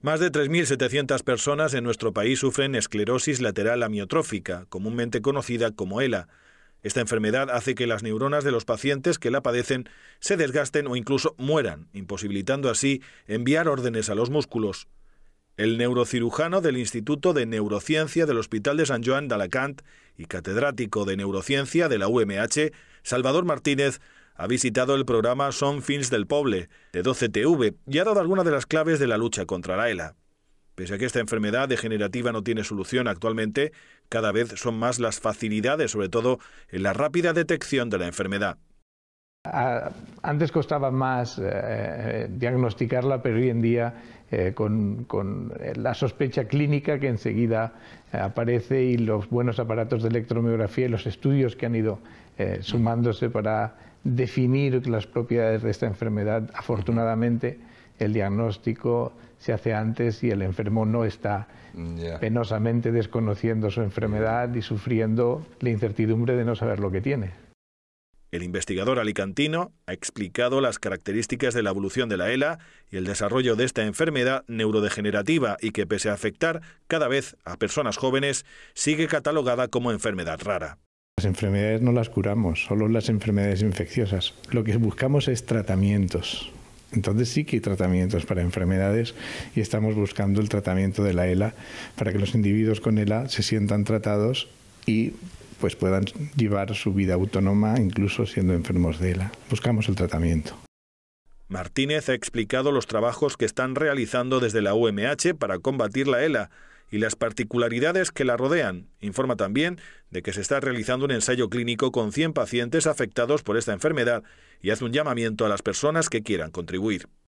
Más de 3.700 personas en nuestro país sufren esclerosis lateral amiotrófica, comúnmente conocida como ELA. Esta enfermedad hace que las neuronas de los pacientes que la padecen se desgasten o incluso mueran, imposibilitando así enviar órdenes a los músculos. El neurocirujano del Instituto de Neurociencia del Hospital de San Joan de Alacant y catedrático de Neurociencia de la UMH, Salvador Martínez, ha visitado el programa Son Fins del Poble, de 12TV, y ha dado algunas de las claves de la lucha contra la ELA. Pese a que esta enfermedad degenerativa no tiene solución actualmente, cada vez son más las facilidades, sobre todo en la rápida detección de la enfermedad antes costaba más eh, eh, diagnosticarla, pero hoy en día eh, con, la sospecha clínica que enseguida aparece y los buenos aparatos de electromiografía y los estudios que han ido sumándose para definir las propiedades de esta enfermedad, afortunadamente el diagnóstico se hace antes y el enfermo no está penosamente desconociendo su enfermedad y sufriendo la incertidumbre de no saber lo que tiene. El investigador alicantino ha explicado las características de la evolución de la ELA y el desarrollo de esta enfermedad neurodegenerativa y que pese a afectar cada vez a personas jóvenes, sigue catalogada como enfermedad rara. Las enfermedades no las curamos, solo las enfermedades infecciosas. Lo que buscamos es tratamientos. Entonces sí que hay tratamientos para enfermedades y estamos buscando el tratamiento de la ELA para que los individuos con ELA se sientan tratados y pues puedan llevar su vida autónoma incluso siendo enfermos de ELA. Buscamos el tratamiento. Martínez ha explicado los trabajos que están realizando desde la UMH para combatir la ELA y las particularidades que la rodean. Informa también de que se está realizando un ensayo clínico con 100 pacientes afectados por esta enfermedad y hace un llamamiento a las personas que quieran contribuir.